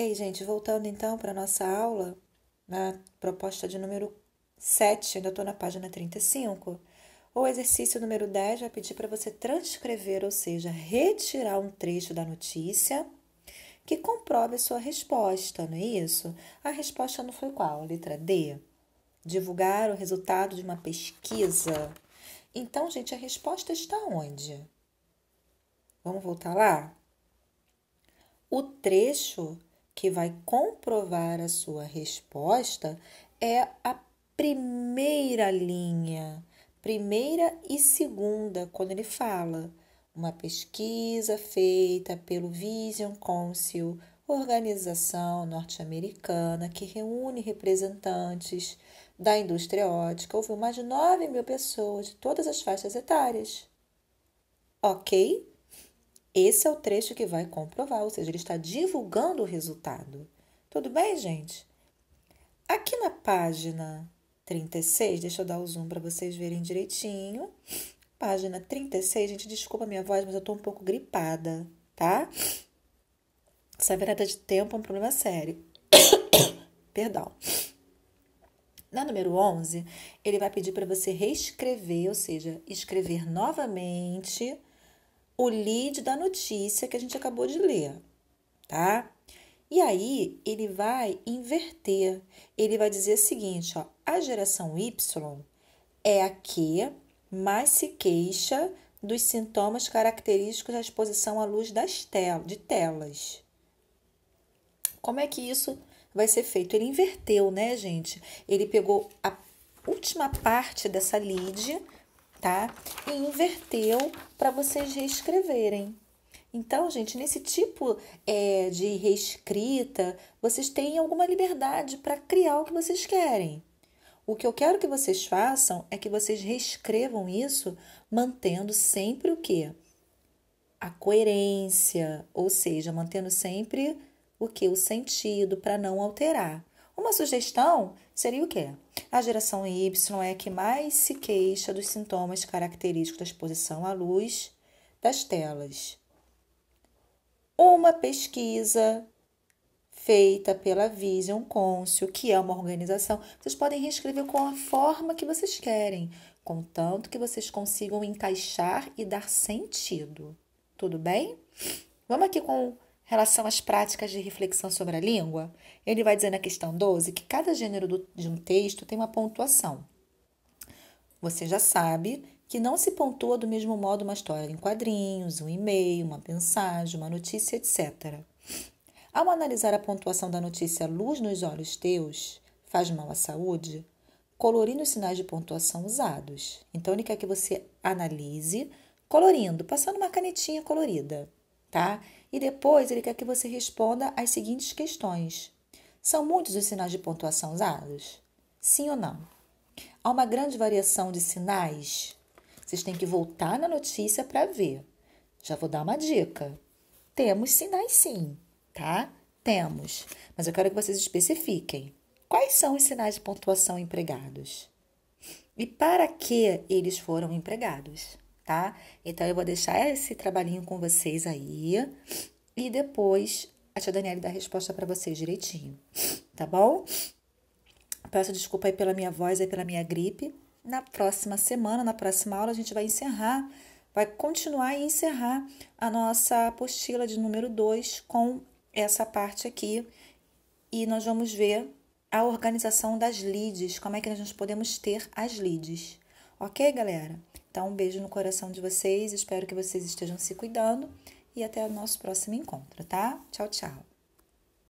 E aí, gente, voltando então para nossa aula, na proposta de número 7, ainda estou na página 35. O exercício número 10 vai pedir para você transcrever, ou seja, retirar um trecho da notícia que comprove sua resposta, não é isso? A resposta não foi qual? Letra D. Divulgar o resultado de uma pesquisa. Então, gente, a resposta está onde? Vamos voltar lá? O trecho que vai comprovar a sua resposta é a primeira linha, primeira e segunda, quando ele fala uma pesquisa feita pelo Vision Council, organização norte-americana que reúne representantes da indústria ótica, ouviu mais de 9 mil pessoas de todas as faixas etárias. Ok? Esse é o trecho que vai comprovar, ou seja, ele está divulgando o resultado. Tudo bem, gente? Aqui na página 36, deixa eu dar o zoom para vocês verem direitinho. Página 36, gente, desculpa a minha voz, mas eu estou um pouco gripada, tá? Essa virada de tempo é um problema sério. Perdão. Na número 11, ele vai pedir para você reescrever, ou seja, escrever novamente o lead da notícia que a gente acabou de ler, tá? E aí ele vai inverter. Ele vai dizer o seguinte, ó, a geração Y é a que mais se queixa dos sintomas característicos da exposição à luz das de telas. Como é que isso vai ser feito? Ele inverteu, né, gente? Ele pegou a última parte dessa lead tá? E inverteu para vocês reescreverem. Então, gente, nesse tipo é, de reescrita, vocês têm alguma liberdade para criar o que vocês querem. O que eu quero que vocês façam é que vocês reescrevam isso, mantendo sempre o quê? A coerência, ou seja, mantendo sempre o que? O sentido, para não alterar. Uma sugestão seria o quê? A geração Y é a que mais se queixa dos sintomas característicos da exposição à luz das telas. Uma pesquisa feita pela Vision Council, que é uma organização, vocês podem reescrever com a forma que vocês querem, contanto que vocês consigam encaixar e dar sentido. Tudo bem? Vamos aqui com relação às práticas de reflexão sobre a língua, ele vai dizer na questão 12 que cada gênero do, de um texto tem uma pontuação. Você já sabe que não se pontua do mesmo modo uma história em quadrinhos, um e-mail, uma mensagem, uma notícia, etc. Ao analisar a pontuação da notícia Luz nos Olhos Teus faz mal à saúde, colorindo os sinais de pontuação usados. Então, ele quer que você analise colorindo, passando uma canetinha colorida, tá? E depois ele quer que você responda as seguintes questões: São muitos os sinais de pontuação usados? Sim ou não? Há uma grande variação de sinais? Vocês têm que voltar na notícia para ver. Já vou dar uma dica. Temos sinais sim, tá? Temos. Mas eu quero que vocês especifiquem. Quais são os sinais de pontuação empregados? E para que eles foram empregados? tá? Então eu vou deixar esse trabalhinho com vocês aí e depois a tia Daniela dá a resposta para vocês direitinho, tá bom? Peço desculpa aí pela minha voz e pela minha gripe. Na próxima semana, na próxima aula, a gente vai encerrar, vai continuar e encerrar a nossa apostila de número 2 com essa parte aqui e nós vamos ver a organização das leads, como é que nós podemos ter as leads. Ok, galera? Então, um beijo no coração de vocês, espero que vocês estejam se cuidando e até o nosso próximo encontro, tá? Tchau, tchau!